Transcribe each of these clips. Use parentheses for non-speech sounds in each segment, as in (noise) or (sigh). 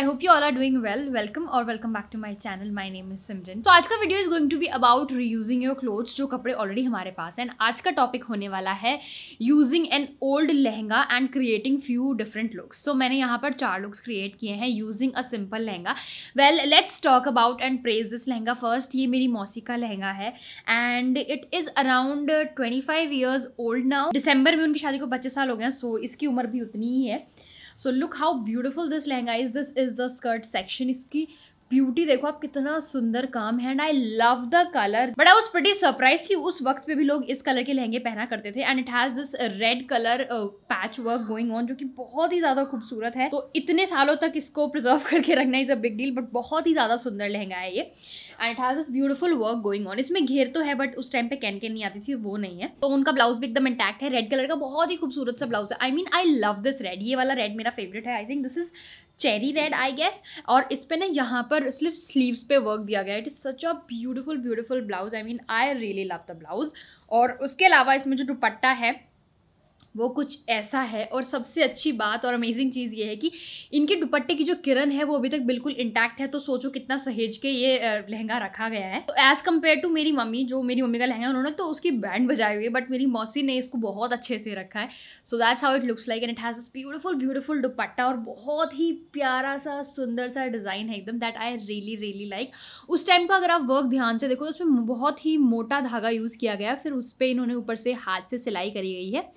I hope you all are doing well welcome और welcome back to my channel my name is Simran तो आज का video is going to be about reusing your clothes जो कपड़े already हमारे पास हैं आज का टॉपिक होने वाला है using an old lehenga and creating few different looks so मैंने यहाँ पर चार लुक्स क्रिएट किए हैं using a simple lehenga well let's talk about and praise this lehenga first ये मेरी मौसी का लहंगा है and it is around twenty five years old now दिसंबर में उनकी शादी को पच्चीस साल हो गए हैं सो इसकी उम्र भी उतनी ही है so look how beautiful this lehenga is this is the skirt section इसकी ब्यूटी देखो आप कितना सुंदर काम है and I love the colour but I was pretty surprise कि उस वक्त पे भी लोग इस कलर के लहंगे पहना करते थे and it has this red colour patch work going on जो कि बहुत ही ज़्यादा खूबसूरत है तो इतने सालों तक इसको प्रिजर्व (laughs) करके रखना is a big deal but बहुत ही ज़्यादा सुंदर लहंगा है ये and it has this beautiful work going on इसमें घेर तो है बट उस टाइम पे कैन कैन नहीं आती थी वो नहीं है तो उनका ब्लाउज भी एकदम इंटैक्ट है रेड कलर का बहुत ही खूबसूरत सा ब्लाउज है I mean I love this red ये वाला रेड मेरा फेवरेट है I think this is cherry red I guess और इस पर ना यहाँ पर सिर्फ स्लीव्स पे वर्क दिया गया it is such a beautiful beautiful blouse I mean I really love the blouse और उसके अलावा इसमें जो दुपट्टा है वो कुछ ऐसा है और सबसे अच्छी बात और अमेजिंग चीज़ ये है कि इनके दुपट्टे की जो किरण है वो अभी तक बिल्कुल इंटैक्ट है तो सोचो कितना सहेज के ये लहंगा रखा गया है तो एज़ कम्पेयर टू मेरी मम्मी जो मेरी मम्मी का लहंगा है उन्होंने तो उसकी बैंड बजाई हुई है बट मेरी मौसी ने इसको बहुत अच्छे से रखा है so that's how it looks like and it has beautiful beautiful beautiful dupatta और बहुत ही प्यारा सा सुंदर सा डिज़ाइन है एकदम that I really really like उस टाइम का अगर आप वर्क ध्यान से देखो तो उसमें बहुत ही मोटा धागा यूज़ किया गया फिर उस पर इन्होंने ऊपर से हाथ से सिलाई करी गई है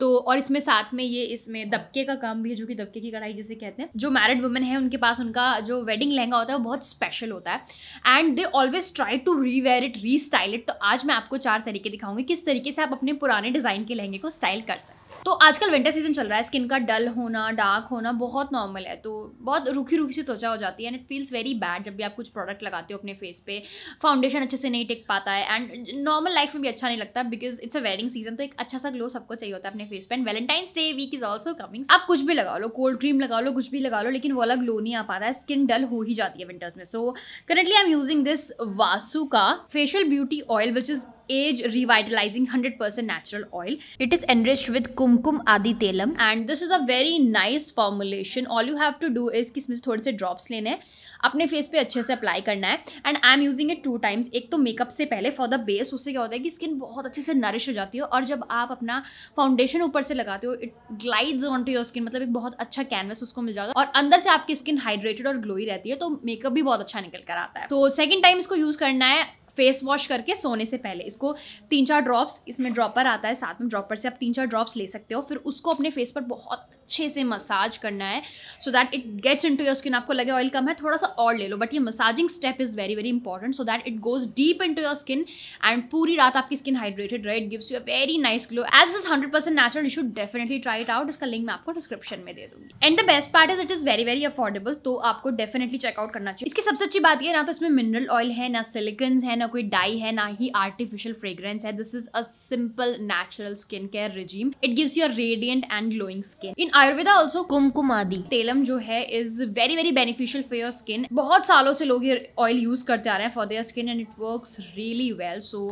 तो और इसमें साथ में ये इसमें दबके का काम भी है जो कि दबके की कढ़ाई जिसे कहते हैं जो मैरिड वुमेन है उनके पास उनका जो वेडिंग लहंगा होता है वो बहुत स्पेशल होता है and they always try to rewear it style it तो आज मैं आपको चार तरीके दिखाऊंगी किस तरीके से आप अपने पुराने डिज़ाइन के लहंगे को स्टाइल कर सकते हैं तो आजकल विंटर सीजन चल रहा है स्किन का डल होना डार्क होना बहुत नॉर्मल है तो बहुत रुखी रूखी सी त्वचा हो जाती है and it feels very bad जब भी आप कुछ प्रोडक्ट लगाते हो अपने फेस पे फाउंडेशन अच्छे से नहीं टिक पाता है एंड नॉर्मल लाइफ में भी अच्छा नहीं लगता because it's a wedding season तो एक अच्छा सा ग्लो सबको चाहिए होता है अपने फेस पे and Valentine's day week is also coming आप कुछ भी लगा लो कोल्ड क्रीम लगा लो कुछ भी लगा लो लेकिन वो अलग ग्लो नहीं आ पाता है स्किन डल हो ही जाती है विंटर्स में so currently I am using this Vasu का facial beauty oil which is as revitalizing 100% natural oil it is enriched with kumkumadi tailam and this is a very nice formulation all you have to do is कि इसमें थोड़े से drops लेने हैं अपने face पे अच्छे से अप्लाई करना है and I am using it two times एक तो मेकअप से पहले फॉर द बेस उससे क्या होता है कि स्किन बहुत अच्छे से नरिश हो जाती है और जब आप अपना फाउंडेशन ऊपर से लगाते हो it glides on to your skin मतलब एक बहुत अच्छा कैनवस उसको मिल जाता है और अंदर से आपकी स्किन हाइड्रेटेड और ग्लोई रहती है तो मेकअप भी बहुत अच्छा निकल कर आता है तो सेकेंड टाइम इसको यूज़ करना है फेस वॉश करके सोने से पहले इसको तीन चार ड्रॉप्स इसमें ड्रॉपर आता है साथ में ड्रॉपर से आप तीन चार ड्रॉप्स ले सकते हो फिर उसको अपने फेस पर बहुत अच्छे से मसाज करना है so that it gets in to your skin आपको लगे ऑयल कम है थोड़ा सा और ले लो बट ये massaging step is very very important so that it goes deep in to your skin and पूरी रात आपकी स्किन हाइड्रेटेड रहे it gives you a very nice glow as is hundred percent natural you should definitely try it out इसका link मैं आपको description में दे दूँगी and the best part is it is very very affordable तो आपको definitely check out करना चाहिए इसकी सबसे अच्छी बात यह ना तो इसमें मिनरल ऑयल है ना सिलिकन्स है ना ना कोई डाई है ना ही आर्टिफिशियल फ्रेग्रेंस है this is a simple natural skin care regime it gives you radiant and glowing skin in Ayurveda also kumkumadi tailam जो है is very very beneficial for your skin बहुत सालों से लोग ये ऑयल यूज करते आ रहे हैं for their skin and it work really well so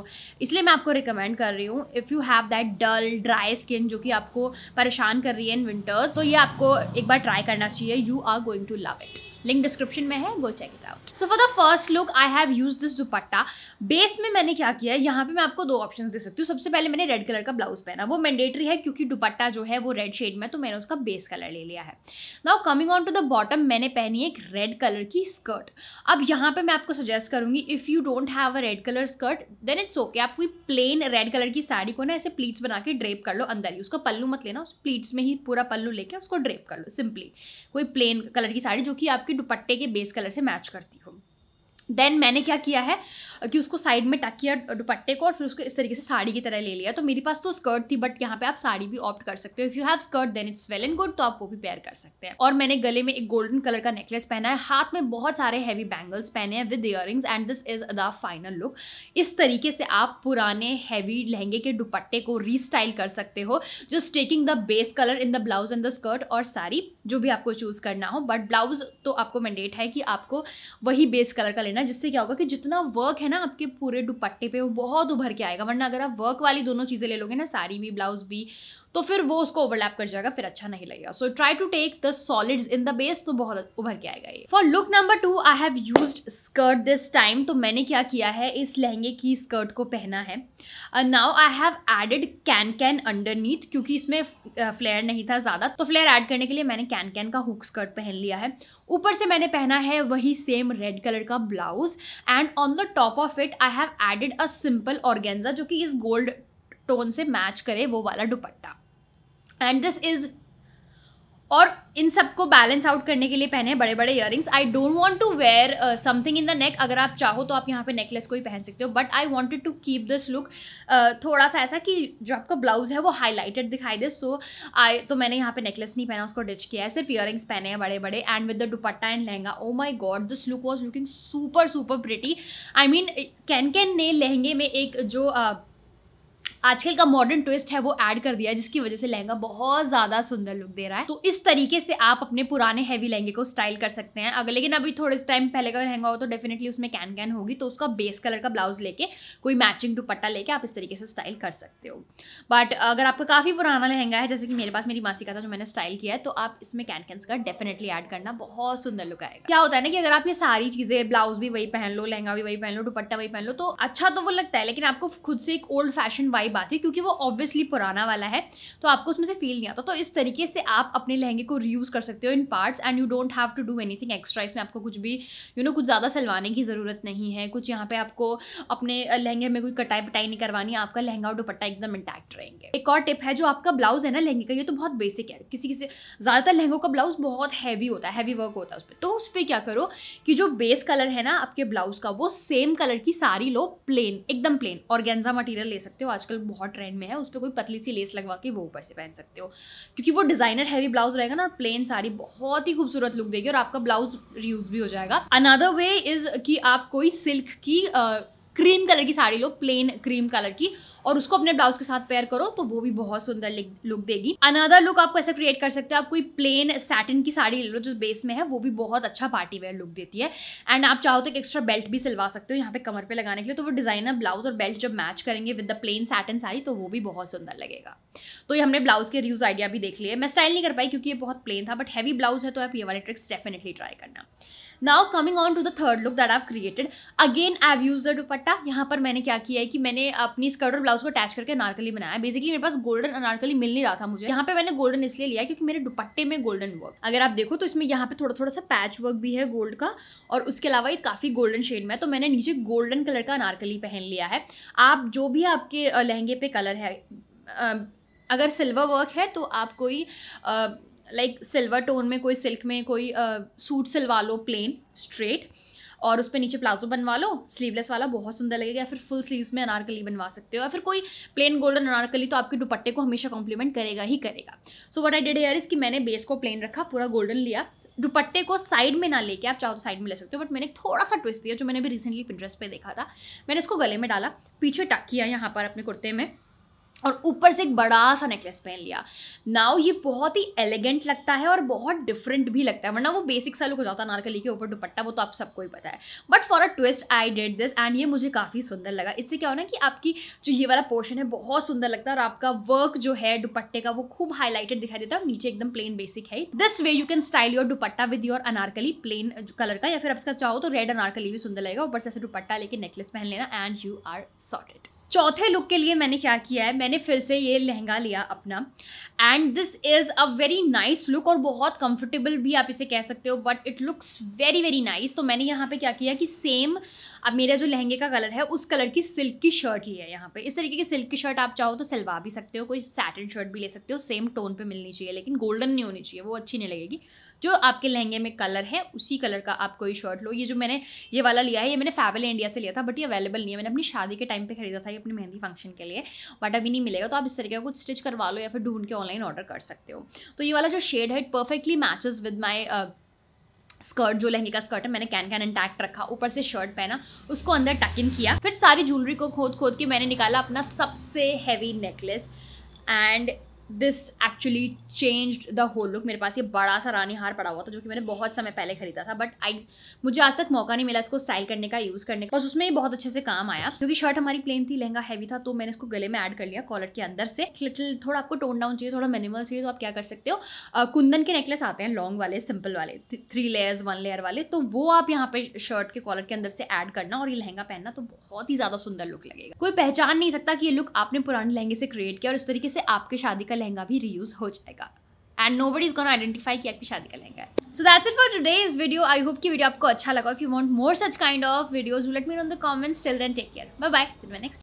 इसलिए मैं आपको रिकमेंड कर रही हूँ if you have that dull dry skin जो कि आपको परेशान कर रही है इन विंटर्स तो ये आपको एक बार ट्राई करना चाहिए you are going to love it link description में है go check it out so for the first look I have use this dupatta base में मैंने क्या किया है यहाँ पे मैं आपको दो ऑप्शन दे सकती हूँ सबसे पहले मैंने रेड कलर का ब्लाउज पहना वो मैंडेटरी है क्योंकि दुपट्टा जो है वो रेड शेड में तो मैंने उसका बेस कलर ले लिया है now coming on to the bottom मैंने पहनी एक रेड कलर की स्कर्ट अब यहाँ पे मैं आपको सजेस्ट करूंगी if you don't have a red colour skirt then it's okay आप कोई प्लेन रेड कलर की साड़ी को ना ऐसे प्लीट्स बना के ड्रेप कर लो अंदर ही उसको पल्लू मत लेना उस प्लीट्स में ही पूरा पल्लू लेके उसको ड्रेप कर लो सिंपली कोई प्लेन कलर की साड़ी जो कि आपकी आपके दुपट्टे के बेस कलर से मैच करती हूँ देन मैंने क्या किया है कि उसको साइड में टक किया दुपट्टे को और फिर उसको इस तरीके से साड़ी की तरह ले लिया तो मेरे पास तो स्कर्ट थी बट यहाँ पे आप साड़ी भी ऑप्ट कर सकते हो if you have skirt then it's well and good तो आप वो भी पेयर कर सकते हैं और मैंने गले में एक गोल्डन कलर का नेकलेस पहना है हाथ में बहुत सारे हैवी बैंगल्स पहने हैं with earrings and this is the final look इस तरीके से आप पुराने हैवी लहंगे के दुपट्टे को रीस्टाइल कर सकते हो just taking the base colour in the blouse and the skirt और साड़ी जो भी आपको चूज करना हो बट ब्लाउज तो आपको मैंडेट है कि आपको वही बेस कलर का लेना करना जिससे क्या होगा कि जितना वर्क है ना आपके पूरे दुपट्टे पे वो बहुत उभर के आएगा वरना अगर आप वर्क वाली दोनों चीज़ें ले लोगे ना साड़ी भी ब्लाउज भी तो फिर वो उसको ओवरलैप कर जाएगा फिर अच्छा नहीं लगेगा so try to take the solids in the base तो बहुत उभर के आएगा ये for look number two I have use skirt this time तो मैंने क्या किया है इस लहंगे की स्कर्ट को पहना है now I have added can can under क्योंकि इसमें फ्लेयर uh, नहीं था ज़्यादा तो फ्लेयर ऐड करने के लिए मैंने कैन कैन का हुक स्कर्ट पहन लिया है ऊपर से मैंने पहना है वही सेम रेड कलर का blouse and on the top of it I have added a simple organza जो कि इस गोल्ड टोन से मैच करे वो वाला दुपट्टा एंड दिस इज और इन सबको बैलेंस आउट करने के लिए पहने बड़े बड़े earrings I don't want to wear something in the neck अगर आप चाहो तो आप यहाँ पे नेकलेस को ही पहन सकते हो but I wanted to keep this look थोड़ा सा ऐसा कि जो आपका ब्लाउज है वो हाईलाइटेड दिखाई दे सो आई तो मैंने यहाँ पे नेकलेस नहीं पहना उसको डिच किया है सिर्फ ईयरिंग्स पहने हैं बड़े बड़े and with the dupatta and lehenga oh my god this look was looking super super pretty I mean can can ने लहंगे में एक जो uh, आजकल का मॉडर्न ट्विस्ट है वो ऐड कर दिया जिसकी वजह से लहंगा बहुत ज़्यादा सुंदर लुक दे रहा है तो इस तरीके से आप अपने पुराने हैवी लहंगे को स्टाइल कर सकते हैं अगर लेकिन अभी थोड़े टाइम पहले का लहंगा हो तो डेफिनेटली उसमें कैन कैन होगी तो उसका बेस कलर का ब्लाउज लेके कोई मैचिंग दुपट्टा लेके आप इस तरीके से स्टाइल कर सकते हो बट अगर आपका काफ़ी पुराना लहंगा है जैसे कि मेरे पास मेरी मासी का था जो मैंने स्टाइल किया है तो आप इसमें कैन कैंस का डेफिनेटली ऐड करना बहुत सुंदर लुक आएगा क्या होता है ना कि अगर आप ये सारी चीज़ें ब्लाउज भी वही पहन लो लहंगा भी वही पहन लो दुपट्टा वही पहन लो तो अच्छा तो वो लगता है लेकिन आपको खुद से एक ओल्ड फैशन वाइब वाली बात है क्योंकि वो ऑब्वियसली पुराना वाला है तो आपको उसमें से फील नहीं आता तो इस तरीके से आप अपने लहंगे को रीयूज़ कर सकते हो in parts and you don't have to do anything extra इसमें आपको कुछ भी यू you नो know, कुछ ज़्यादा सिलवाने की ज़रूरत नहीं है कुछ यहाँ पे आपको अपने लहंगे में कोई कटाई पटाई नहीं करवानी आपका लहंगा और दुपट्टा एकदम इंटैक्ट रहेंगे एक और टिप है जो आपका ब्लाउज़ है ना लहंगे का ये तो बहुत बेसिक है किसी किसी ज़्यादातर लहंगों का ब्लाउज़ बहुत हैवी होता है हैवी वर्क होता है उस पर तो उस पर क्या करो कि जो बेस कलर है ना आपके ब्लाउज़ का वो सेम कलर की साड़ी लो प्लेन एकदम प्लेन और गेंजा मटीरियल ले सकते हो आजकल मतलब बहुत ट्रेंड में है उस पर कोई पतली सी लेस लगवा के वो ऊपर से पहन सकते हो क्योंकि वो डिज़ाइनर हैवी ब्लाउज रहेगा ना और प्लेन साड़ी बहुत ही खूबसूरत लुक देगी और आपका ब्लाउज रियूज भी हो जाएगा अनदर वे इज़ कि आप कोई सिल्क की क्रीम कलर की साड़ी लो प्लेन क्रीम कलर की और उसको अपने ब्लाउज के साथ पेयर करो तो वो भी बहुत सुंदर लुक देगी अनदर लुक आपको ऐसा क्रिएट कर सकते हो आप कोई प्लेन सैटिन की साड़ी ले लो जो बेस में है वो भी बहुत अच्छा पार्टी वेयर लुक देती है एंड आप चाहो तो एक एक्स्ट्रा बेल्ट भी सिलवा सकते हो यहाँ पे कमर पे लगाने के लिए तो वो डिजाइनर ब्लाउज और बेल्ट जब मैच करेंगे with the plain satin sari तो वो भी बहुत सुंदर लगेगा तो ये हमने ब्लाउज के रिव्यूज आइडिया भी देख लिए मैं स्टाइल नहीं कर पाई क्योंकि ये बहुत प्लेन था बट हैवी ब्लाउज है तो आप ये वाले ट्रिक्स डेफिनेटली ट्राई करना now coming on to the third look that I've created again I use the dupatta यहाँ पर मैंने क्या किया है कि मैंने अपनी स्कर्ट और ब्लाउज उसको अटैच करके अनारकली बनाया बेसिकली मेरे पास गोल्डन अनारकली मिल नहीं रहा था मुझे यहाँ पे मैंने गोल्डन इसलिए लिया क्योंकि मेरे दुपट्टे में गोल्डन वर्क अगर आप देखो तो इसमें यहाँ पे थोड़ा थोड़ा सा पैच वर्क भी है गोल्ड का और उसके अलावा ये काफ़ी गोल्डन शेड में है तो मैंने नीचे गोल्डन कलर का अनारकली पहन लिया है आप जो भी आपके लहंगे पे कलर है अगर सिल्वर वर्क है तो आप कोई लाइक सिल्वर टोन में कोई सिल्क में कोई सूट सिलवा लो प्लेन स्ट्रेट और उस पर नीचे प्लाजो बनवा लो स्लीवलेस वाला बहुत सुंदर लगेगा या फिर फुल स्लीव्स में अनारकली बनवा सकते हो या फिर कोई प्लेन गोल्डन अनारकली तो आपके दुपट्टे को हमेशा कॉम्प्लीमेंट करेगा ही करेगा so what I did here is कि मैंने बेस को प्लेन रखा पूरा गोल्डन लिया दुपट्टे को साइड में ना लेके आप चाहो तो साइड में ले सकते हो बट मैंने थोड़ा सा ट्विस्ट दिया जो मैंने भी रिसेंटली पिंटरेस्ट पे देखा था मैंने इसको गले में डाला पीछे टक किया यहाँ पर अपने कुर्ते में और ऊपर से एक बड़ा सा नेकलेस पहन लिया नाउ ये बहुत ही एलिगेंट लगता है और बहुत डिफरेंट भी लगता है वरना वो बेसिक सा लुक हो जाता नारकली के ऊपर दुपट्टा वो तो आप सबको ही पता है but for a twist I did this and ये मुझे काफ़ी सुंदर लगा इससे क्या होना कि आपकी जो ये वाला पोर्शन है बहुत सुंदर लगता है और आपका वर्क जो है दुपट्टे का वो खूब हाईलाइटेड दिखाई देता है नीचे एकदम प्लेन बेसिक है this way you can style your dupatta with your anarkali plain colour का या फिर आप इसका चाहो तो रेड अनारकली भी सुंदर लगेगा ऊपर से ऐसे दुपट्टा लेके नेकलेस पहन लेना एंड यू आर सॉटेड चौथे लुक के लिए मैंने क्या किया है मैंने फिर से ये लहंगा लिया अपना and this is a very nice look और बहुत कंफर्टेबल भी आप इसे कह सकते हो but it looks very very nice तो मैंने यहाँ पे क्या किया कि सेम अब मेरा जो लहंगे का कलर है उस कलर की सिल्क की शर्ट ली है यहाँ पे इस तरीके की सिल्क की शर्ट आप चाहो तो सिलवा भी सकते हो कोई सैटन शर्ट भी ले सकते हो सेम टोन पर मिलनी चाहिए लेकिन गोल्डन नहीं होनी चाहिए वो अच्छी नहीं लगेगी जो आपके लहंगे में कलर है उसी कलर का आप कोई शर्ट लो ये जो मैंने ये वाला लिया है ये मैंने फैबल इंडिया से लिया था बट ये अवेलेबल नहीं है मैंने अपनी शादी के टाइम पर खरीदा था ये अपनी मेहंदी फंक्शन के लिए बट अभी नहीं मिलेगा तो आप इस तरीके का कुछ स्टिच करवा लो या फिर ढूंढ के ऑनलाइन ऑर्डर कर सकते हो तो ये वाला जो शेड है it perfectly matches with my skirt जो लहंगे का स्कर्ट है मैंने कैन कैन इंटैक्ट रखा ऊपर से शर्ट पहना उसको अंदर टक इन किया फिर सारी ज्वेलरी को खोद खोद के मैंने निकाला अपना सबसे heavy necklace and this actually change the whole look मेरे पास ये बड़ा सा रानी हार पड़ा हुआ था जो कि मैंने बहुत समय पहले खरीदा था बट आई मुझे आज तक मौका नहीं मिला इसको स्टाइल करने का यूज़ करने का बस उसमें बहुत अच्छे से काम आया क्योंकि शर्ट हमारी प्लेन थी लहंगा हैवी था तो मैंने इसको गले में ऐड कर लिया कॉलर के अंदर से लिटिल थोड़ा आपको टोन डाउन चाहिए थोड़ा मिनिमल चाहिए तो आप क्या कर सकते हो कुंदन के नेकलेस आते हैं लॉन्ग वाले सिंपल वाले थ्री लेयर्स वन लेयर वाले तो वो आप यहाँ पे शर्ट के कॉलर के अंदर से ऐड करना और ये लहंगा पहनना तो बहुत ही ज़्यादा सुंदर लुक लगेगा कोई पहचान नहीं सकता कि ये लुक आपने पुराने लहंगे से क्रिएट किया और इस तरीके से आपके शादी का लहंगा भी रीयूज़ हो जाएगा and nobody is gonna identify कि आपकी शादी का लहंगा है so that's it for today इस वीडियो आई होप कि वीडियो आपको अच्छा लगा if you want more such kind of videos let me in the comments till then take care bye bye next